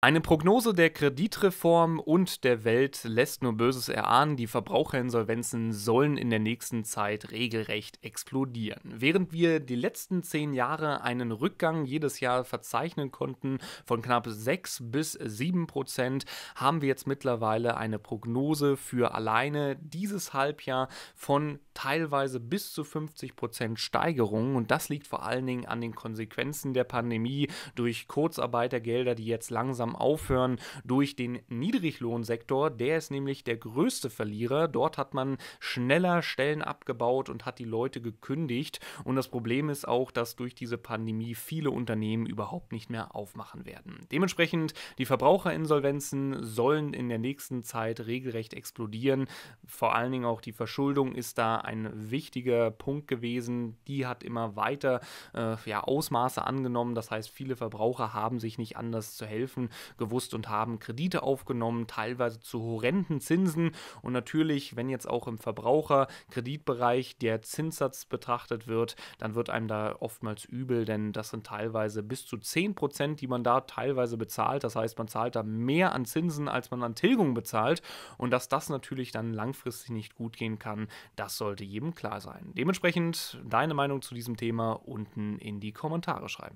Eine Prognose der Kreditreform und der Welt lässt nur Böses erahnen, die Verbraucherinsolvenzen sollen in der nächsten Zeit regelrecht explodieren. Während wir die letzten zehn Jahre einen Rückgang jedes Jahr verzeichnen konnten von knapp 6 bis 7 Prozent, haben wir jetzt mittlerweile eine Prognose für alleine dieses Halbjahr von teilweise bis zu 50 Prozent Steigerung und das liegt vor allen Dingen an den Konsequenzen der Pandemie durch Kurzarbeitergelder, die jetzt langsam langsam aufhören durch den Niedriglohnsektor. Der ist nämlich der größte Verlierer. Dort hat man schneller Stellen abgebaut und hat die Leute gekündigt. Und das Problem ist auch, dass durch diese Pandemie viele Unternehmen überhaupt nicht mehr aufmachen werden. Dementsprechend, die Verbraucherinsolvenzen sollen in der nächsten Zeit regelrecht explodieren. Vor allen Dingen auch die Verschuldung ist da ein wichtiger Punkt gewesen. Die hat immer weiter äh, ja, Ausmaße angenommen. Das heißt, viele Verbraucher haben sich nicht anders zu helfen gewusst und haben Kredite aufgenommen, teilweise zu horrenden Zinsen. Und natürlich, wenn jetzt auch im Verbraucherkreditbereich der Zinssatz betrachtet wird, dann wird einem da oftmals übel, denn das sind teilweise bis zu 10 Prozent, die man da teilweise bezahlt. Das heißt, man zahlt da mehr an Zinsen, als man an Tilgung bezahlt. Und dass das natürlich dann langfristig nicht gut gehen kann, das sollte jedem klar sein. Dementsprechend deine Meinung zu diesem Thema unten in die Kommentare schreiben.